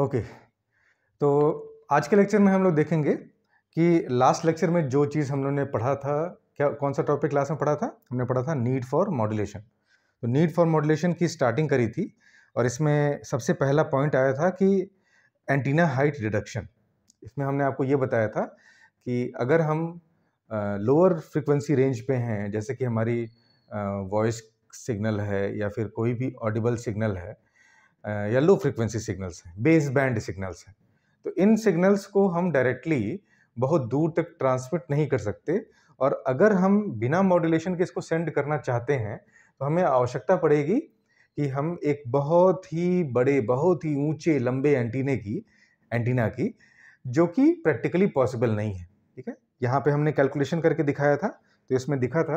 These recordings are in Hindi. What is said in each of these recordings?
ओके तो आज के लेक्चर में हम लोग देखेंगे कि लास्ट लेक्चर में जो चीज़ हम लोग ने पढ़ा था क्या कौन सा टॉपिक क्लास में पढ़ा था हमने पढ़ा था नीड फॉर मॉड्यूलेशन तो नीड फॉर मॉड्यूलेशन की स्टार्टिंग करी थी और इसमें सबसे पहला पॉइंट आया था कि एंटीना हाइट रिडक्शन इसमें हमने आपको ये बताया था कि अगर हम लोअर फ्रिक्वेंसी रेंज पे हैं जैसे कि हमारी वॉइस सिग्नल है या फिर कोई भी ऑडिबल सिग्नल है येलो फ्रिक्वेंसी सिग्नल्स हैं बेस बैंड सिग्नल्स हैं तो इन सिग्नल्स को हम डायरेक्टली बहुत दूर तक ट्रांसमिट नहीं कर सकते और अगर हम बिना मॉड्यूलेशन के इसको सेंड करना चाहते हैं तो हमें आवश्यकता पड़ेगी कि हम एक बहुत ही बड़े बहुत ही ऊंचे लंबे एंटीने की एंटीना की जो कि प्रैक्टिकली पॉसिबल नहीं है ठीक है यहाँ पे हमने कैलकुलेशन करके दिखाया था तो इसमें दिखा था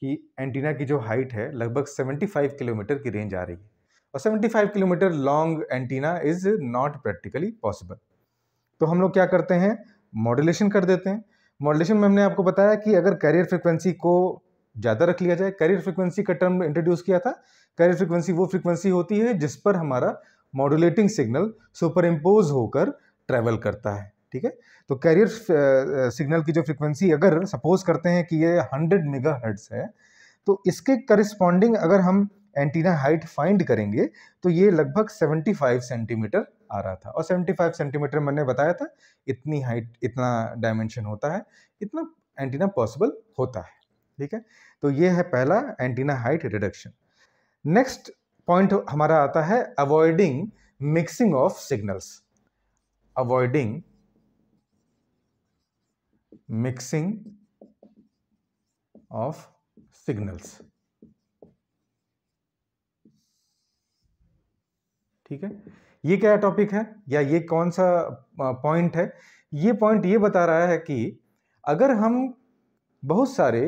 कि एंटीना की जो हाइट है लगभग 75 किलोमीटर की रेंज आ रही है और 75 kilometre long antenna is not practically possible तो हम लोग क्या करते हैं मॉडुलेशन कर देते हैं मॉडुलेशन में हमने आपको बताया कि अगर कैरियर फ्रिक्वेंसी को ज़्यादा रख लिया जाए कैरियर फ्रिक्वेंसी का टर्म इंट्रोड्यूस किया था कैरियर फ्रिक्वेंसी वो फ्रिक्वेंसी होती है जिस पर हमारा मॉडुलेटिंग सिग्नल सुपर इम्पोज होकर ट्रैवल करता है ठीक है तो कैरियर सिग्नल की जो फ्रिक्वेंसी अगर सपोज करते हैं कि ये हंड्रेड मेगा है तो इसके करिस्पॉन्डिंग अगर हम एंटीना हाइट फाइंड करेंगे तो ये लगभग 75 सेंटीमीटर आ रहा था और 75 सेंटीमीटर मैंने बताया था इतनी हाइट इतना डायमेंशन होता है इतना एंटीना पॉसिबल होता है ठीक है तो ये है पहला antenna height reduction next point हमारा आता है avoiding mixing of signals avoiding mixing of signals ठीक है ये क्या टॉपिक है या ये कौन सा पॉइंट है ये पॉइंट ये बता रहा है कि अगर हम बहुत सारे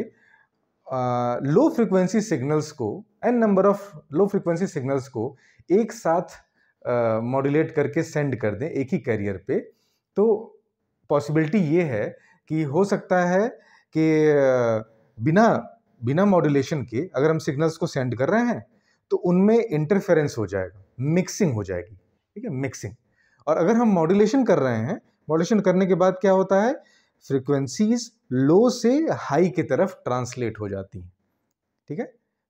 लो फ्रिक्वेंसी सिग्नल्स को N number of low frequency signals को एक साथ मॉड्यूलेट करके सेंड कर दें एक ही कैरियर पे तो पॉसिबिलिटी ये है कि हो सकता है कि बिना बिना मॉड्यूलेशन के अगर हम सिग्नल्स को सेंड कर रहे हैं तो उनमें इंटरफेरेंस हो जाएगा मिक्सिंग हो जाएगी ठीक है मिक्सिंग और अगर हम मॉड्यूलेशन कर रहे हैं मॉड्यूलेशन करने के बाद क्या होता है फ्रिक्वेंसीज लो से हाई की तरफ ट्रांसलेट हो जाती हैं ठीक है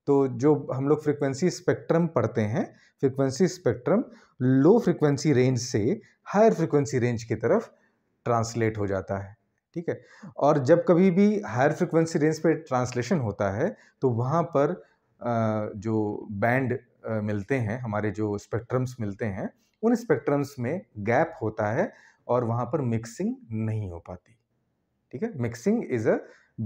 तो जो हम लोग फ्रिक्वेंसी स्पेक्ट्रम पढ़ते हैं frequency spectrum low frequency range से हायर फ्रिक्वेंसी रेंज की तरफ ट्रांसलेट हो जाता है ठीक है और जब कभी भी हायर फ्रिक्वेंसी रेंज पे ट्रांसलेशन होता है तो वहाँ पर जो बैंड मिलते हैं हमारे जो स्पेक्ट्रम्स मिलते हैं उन स्पेक्ट्रम्स में गैप होता है और वहाँ पर मिक्सिंग नहीं हो पाती ठीक है mixing is a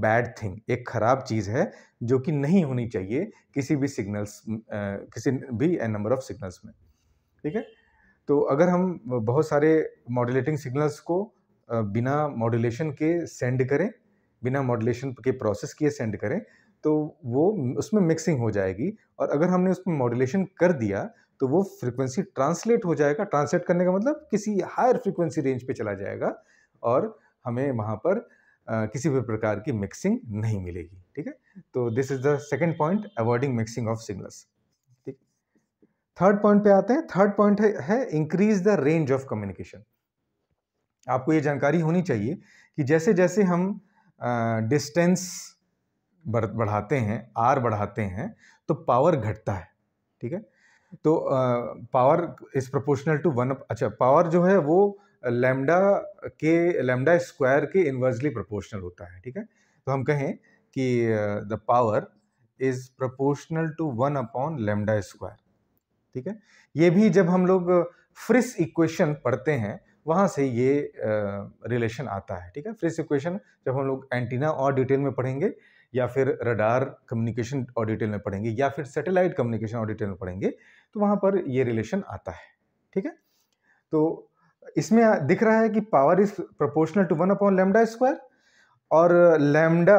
bad thing एक ख़राब चीज़ है जो कि नहीं होनी चाहिए किसी भी सिग्नल्स किसी भी नंबर ऑफ सिग्नल्स में ठीक है तो अगर हम बहुत सारे मॉड्यूलेटिंग सिग्नल्स को बिना मॉड्यूलेशन के सेंड करें बिना मॉड्यूलेशन के प्रोसेस किए सेंड करें तो वो उसमें मिक्सिंग हो जाएगी और अगर हमने उसमें मॉड्यूलेशन कर दिया तो वो फ्रिक्वेंसी ट्रांसलेट हो जाएगा ट्रांसलेट करने का मतलब किसी हायर फ्रिक्वेंसी रेंज पे चला जाएगा और हमें वहाँ पर आ, किसी भी प्रकार की मिक्सिंग नहीं मिलेगी ठीक है तो this is the second point avoiding mixing of signals ठीक थर्ड पॉइंट पे आते हैं थर्ड पॉइंट है, है increase the range of communication आपको ये जानकारी होनी चाहिए कि जैसे जैसे हम डिस्टेंस बढ़ बढ़ाते हैं आर बढ़ाते हैं तो पावर घटता है ठीक है तो power is proportional to one अच्छा पावर जो है वो लेमडा के लेमडा स्क्वायर के इन्वर्सली प्रोपोर्शनल होता है ठीक है तो हम कहें कि the power is proportional to one upon lambda square ठीक है ये भी जब हम लोग फ्रिस इक्वेशन पढ़ते हैं वहाँ से ये रिलेशन आता है ठीक है फ्रिस इक्वेशन जब हम लोग एंटीना और डिटेल में पढ़ेंगे या फिर रडार कम्युनिकेशन और डिटेल में पढ़ेंगे या फिर सैटेलाइट कम्युनिकेशन और डिटेल में पढ़ेंगे तो वहाँ पर ये रिलेशन आता है ठीक है तो इसमें दिख रहा है कि power is proportional to one upon lambda square और लेमडा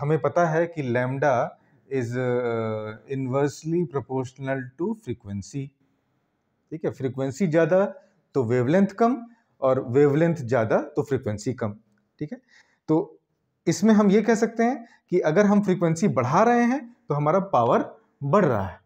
हमें पता है कि lambda is inversely proportional to frequency ठीक है फ्रीक्वेंसी ज़्यादा तो वेवलेंथ कम और वेवलेंथ ज़्यादा तो फ्रीक्वेंसी कम ठीक है तो इसमें हम ये कह सकते हैं कि अगर हम फ्रीक्वेंसी बढ़ा रहे हैं तो हमारा पावर बढ़ रहा है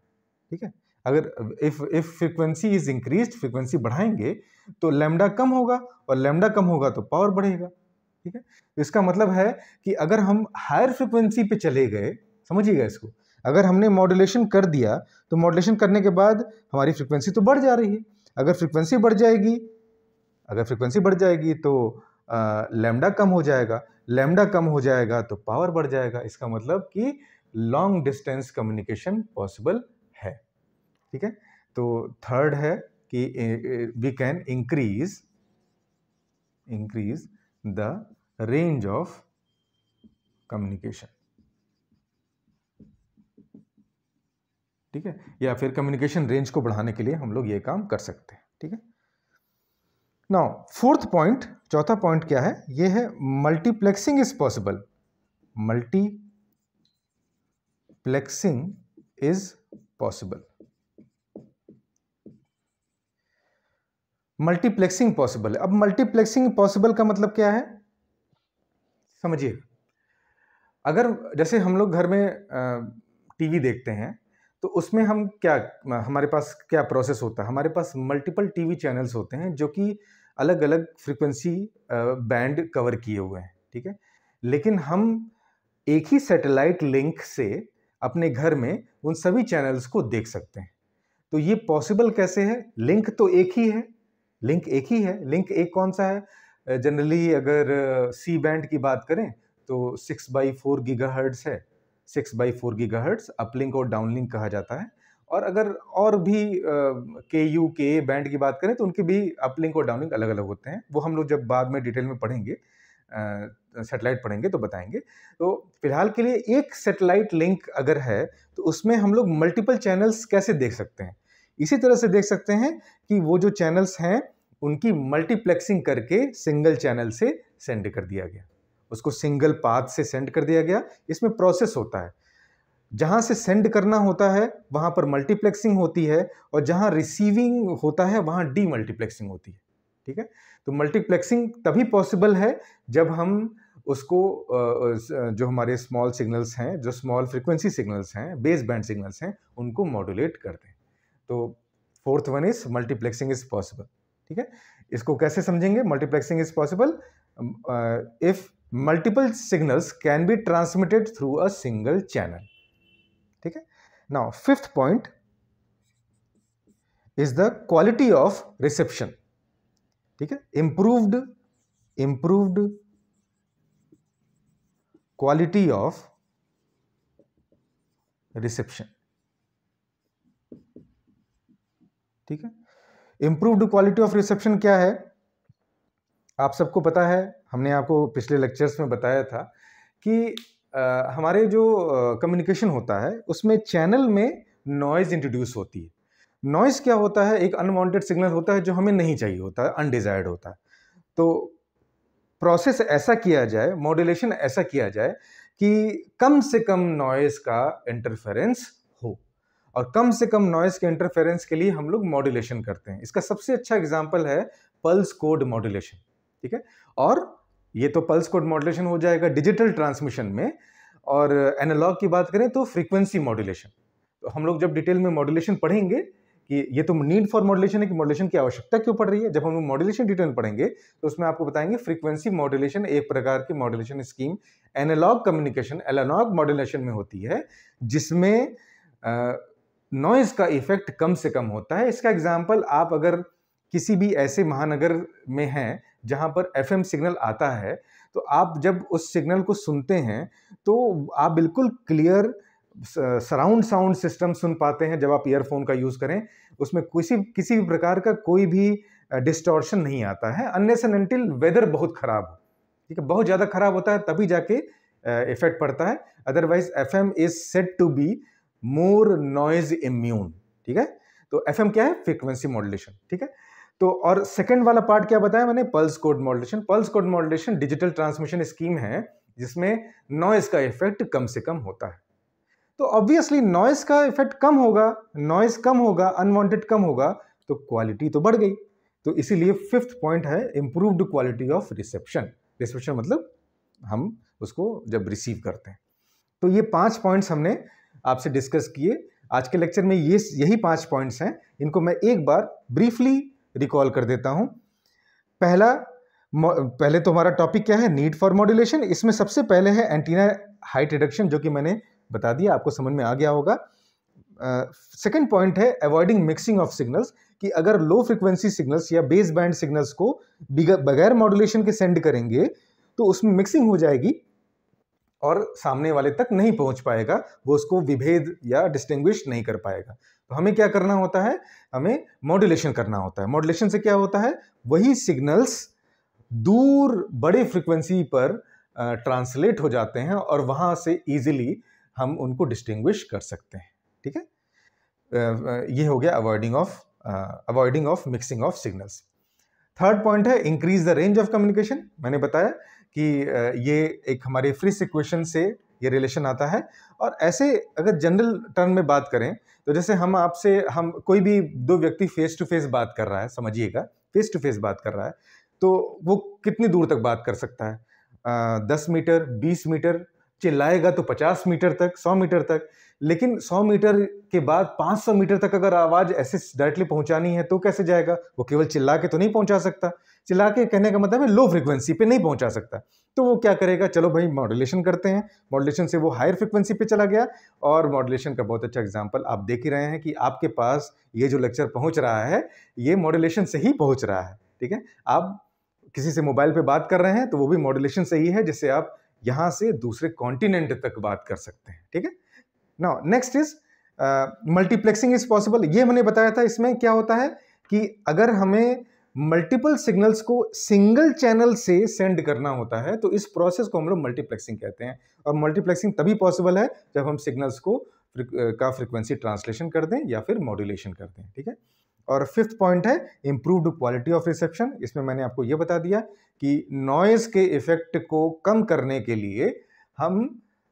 ठीक है अगर if if frequency is increase frequency बढ़ाएंगे तो लेमडा कम होगा और लेमडा कम होगा तो पावर बढ़ेगा ठीक है तो इसका मतलब है कि अगर हम हायर फ्रिक्वेंसी पे चले गए समझिएगा इसको अगर हमने मॉड्यूलेशन कर दिया तो मॉड्यूलेशन करने के बाद हमारी फ्रिक्वेंसी तो बढ़ जा रही है अगर फ्रिक्वेंसी बढ़ जाएगी अगर फ्रिक्वेंसी बढ़ जाएगी तो लेमडा कम हो जाएगा लेमडा कम हो जाएगा तो पावर बढ़ जाएगा इसका मतलब कि लॉन्ग डिस्टेंस कम्युनिकेशन पॉसिबल है ठीक है तो थर्ड है कि we can increase increase the range of communication ठीक है या फिर कम्युनिकेशन रेंज को बढ़ाने के लिए हम लोग ये काम कर सकते हैं ठीक है नाउ फोर्थ पॉइंट चौथा पॉइंट क्या है ये है multiplexing is possible multiplexing is possible multiplexing पॉसिबल है अब मल्टीप्लेक्सिंग पॉसिबल का मतलब क्या है समझिए अगर जैसे हम लोग घर में टीवी देखते हैं तो उसमें हम क्या हमारे पास क्या प्रोसेस होता है हमारे पास मल्टीपल टीवी चैनल्स होते हैं जो कि अलग अलग फ्रिक्वेंसी बैंड कवर किए हुए हैं ठीक है लेकिन हम एक ही सैटेलाइट लिंक से अपने घर में उन सभी चैनल्स को देख सकते हैं तो ये पॉसिबल कैसे है लिंक तो एक ही है लिंक एक ही है लिंक एक कौन सा है जनरली अगर सी बैंड की बात करें तो सिक्स बाई फोर गीगा है six by four giga hertz uplink और डाउनलिंक कहा जाता है और अगर और भी के यू के बैंड की बात करें तो उनके भी अपलिंक और डाउनलिंक अलग अलग होते हैं वो हम लोग जब बाद में डिटेल में पढ़ेंगे सेटेलाइट पढ़ेंगे तो बताएंगे तो फिलहाल के लिए एक सेटेलाइट लिंक अगर है तो उसमें हम लोग मल्टीपल चैनल्स कैसे देख सकते हैं इसी तरह से देख सकते हैं कि वो जो चैनल्स हैं उनकी मल्टीप्लेक्सिंग करके सिंगल चैनल से सेंड कर दिया गया उसको सिंगल पाथ से सेंड कर दिया गया इसमें प्रोसेस होता है जहाँ से सेंड करना होता है वहाँ पर मल्टीप्लेक्सिंग होती है और जहाँ रिसीविंग होता है वहाँ डी मल्टीप्लेक्सिंग होती है ठीक है तो मल्टीप्लेक्सिंग तभी पॉसिबल है जब हम उसको जो हमारे स्मॉल सिग्नल्स हैं जो स्मॉल फ्रिक्वेंसी सिग्नल्स हैं बेस बैंड सिग्नल्स हैं उनको मॉडुलेट कर दें तो fourth one is multiplexing is possible ठीक है इसको कैसे समझेंगे multiplexing is possible if multiple signals can be transmitted through a single channel ठीक है now fifth point is the quality of reception ठीक है improved improved quality of reception ठीक है इंप्रूव्ड क्वालिटी ऑफ रिसेप्शन क्या है आप सबको पता है हमने आपको पिछले लेक्चर्स में बताया था कि आ, हमारे जो कम्युनिकेशन होता है उसमें चैनल में नॉइज़ इंट्रोड्यूस होती है नॉइज़ क्या होता है एक अनवांटेड सिग्नल होता है जो हमें नहीं चाहिए होता है अनडिज़ायर्ड होता है तो प्रोसेस ऐसा किया जाए मॉड्यूलेशन ऐसा किया जाए कि कम से कम नॉइज़ का इंटरफेरेंस हो और कम से कम नॉइज़ के इंटरफेरेंस के लिए हम लोग मॉड्यूलेशन करते हैं इसका सबसे अच्छा एग्जाम्पल है पल्स कोड मॉड्यूलेशन ठीक है और ये तो पल्स कोड मॉड्यूलेशन हो जाएगा डिजिटल ट्रांसमिशन में और एनालॉग की बात करें तो फ्रीक्वेंसी मॉड्यूलेशन तो हम लोग जब डिटेल में मॉड्यूलेशन पढ़ेंगे कि ये तो नीड फॉर मॉड्यूलेशन है कि मॉड्यूलेशन की आवश्यकता क्यों पड़ रही है जब हम लोग मॉड्यूलेशन डिटेल पढ़ेंगे तो उसमें आपको बताएंगे फ्रीक्वेंसी मॉड्यूलेशन एक प्रकार की modulation scheme analogue communication analogue modulation में होती है जिसमें नॉइज का इफेक्ट कम से कम होता है इसका एग्जाम्पल आप अगर किसी भी ऐसे महानगर में हैं जहाँ पर एफ सिग्नल आता है तो आप जब उस सिग्नल को सुनते हैं तो आप बिल्कुल क्लियर सराउंड साउंड सिस्टम सुन पाते हैं जब आप ईयरफोन का यूज़ करें उसमें किसी किसी भी प्रकार का कोई भी डिस्टॉर्शन नहीं आता है अन्य से नंटिल वेदर बहुत ख़राब हो ठीक है बहुत ज़्यादा ख़राब होता है तभी जाके इफेक्ट पड़ता है otherwise F M is set to be more noise immune ठीक है तो एफ क्या है फ्रिक्वेंसी मॉडुलेशन ठीक है तो और सेकंड वाला पार्ट क्या बताया मैंने pulse code modulation pulse code modulation digital transmission scheme है जिसमें नॉइस का इफेक्ट कम से कम होता है तो ऑब्वियसली नॉइस का इफेक्ट कम होगा नॉइस कम होगा अनवांटेड कम होगा तो क्वालिटी तो बढ़ गई तो इसीलिए फिफ्थ पॉइंट है improved quality of reception reception मतलब हम उसको जब रिसीव करते हैं तो ये पांच पॉइंट्स हमने आपसे डिस्कस किए आज के लेक्चर में ये यही पांच पॉइंट्स हैं इनको मैं एक बार ब्रीफली रिकॉल कर देता हूँ पहला पहले तो हमारा टॉपिक क्या है नीड फॉर मॉड्यूलेशन इसमें सबसे पहले है एंटीना हाइट रिडक्शन जो कि मैंने बता दिया आपको समझ में आ गया होगा सेकेंड uh, पॉइंट है अवॉइडिंग मिक्सिंग ऑफ सिग्नल्स कि अगर लो फ्रिक्वेंसी सिग्नल्स या बेस बैंड सिग्नल्स को बगैर मॉड्यूलेशन के सेंड करेंगे तो उसमें मिक्सिंग हो जाएगी और सामने वाले तक नहीं पहुंच पाएगा वो उसको विभेद या डिस्टिंग्विश नहीं कर पाएगा तो हमें क्या करना होता है हमें मॉड्यूलेशन करना होता है मॉड्यूलेशन से क्या होता है वही सिग्नल्स दूर बड़े फ्रिक्वेंसी पर ट्रांसलेट हो जाते हैं और वहाँ से ईजिली हम उनको डिस्टिंग्विश कर सकते हैं ठीक है ये हो गया avoiding of avoiding of mixing of signals third point है increase the range of communication मैंने बताया कि ये एक हमारे फ्री सिक्वेशन से ये रिलेशन आता है और ऐसे अगर जनरल टर्म में बात करें तो जैसे हम आपसे हम कोई भी दो व्यक्ति फेस टू फेस बात कर रहा है समझिएगा फेस टू फेस बात कर रहा है तो वो कितनी दूर तक बात कर सकता है दस मीटर बीस मीटर चिल्लाएगा तो 50 मीटर तक 100 मीटर तक लेकिन 100 मीटर के बाद 500 मीटर तक अगर आवाज़ ऐसे डायरेक्टली पहुंचानी है तो कैसे जाएगा वो केवल चिल्ला के तो नहीं पहुंचा सकता चिल्ला के कहने का मतलब है लो फ्रिक्वेंसी पे नहीं पहुंचा सकता तो वो क्या करेगा चलो भाई मॉडुलेशन करते हैं मॉडुलेशन से वो हायर फ्रिक्वेंसी पे चला गया और मॉडुलेशन का बहुत अच्छा एग्जाम्पल आप देख ही रहे हैं कि आपके पास ये जो लेक्चर पहुँच रहा है ये मॉडुलेशन से ही पहुँच रहा है ठीक है आप किसी से मोबाइल पर बात कर रहे हैं तो वो भी मॉडुलेशन से ही है जिससे आप यहां से दूसरे कॉन्टिनेंट तक बात कर सकते हैं ठीक है ना next is multiplexing is possible ये मैंने बताया था इसमें क्या होता है कि अगर हमें मल्टीपल सिग्नल्स को सिंगल चैनल से सेंड करना होता है तो इस प्रोसेस को हम लोग मल्टीप्लेक्सिंग कहते हैं और मल्टीप्लेक्सिंग तभी पॉसिबल है जब हम सिग्नल्स को uh, का फ्रिक्वेंसी ट्रांसलेशन कर दें या फिर मॉड्यूलेशन कर दें ठीक है और फिफ्थ पॉइंट है इम्प्रूवड क्वालिटी ऑफ रिसेप्शन इसमें मैंने आपको ये बता दिया कि नॉइज़ के इफ़ेक्ट को कम करने के लिए हम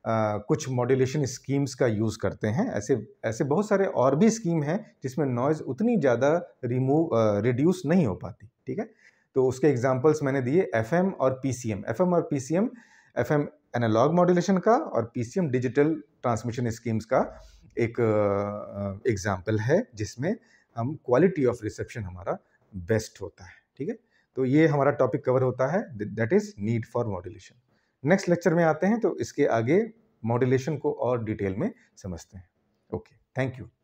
आ, कुछ मॉड्यूलेशन स्कीम्स का यूज़ करते हैं ऐसे ऐसे बहुत सारे और भी स्कीम हैं जिसमें नॉइज़ उतनी ज़्यादा रिमूव रिड्यूस नहीं हो पाती ठीक है तो उसके एग्जाम्पल्स मैंने दिए एफ और पी सी और पी सी एनालॉग मॉड्यूलेशन का और पी डिजिटल ट्रांसमिशन स्कीम्स का एक एग्ज़ाम्पल है जिसमें हम क्वालिटी ऑफ रिसेप्शन हमारा बेस्ट होता है ठीक है तो ये हमारा टॉपिक कवर होता है that is need for modulation next lecture में आते हैं तो इसके आगे मॉड्यूलेशन को और डिटेल में समझते हैं ओके थैंक यू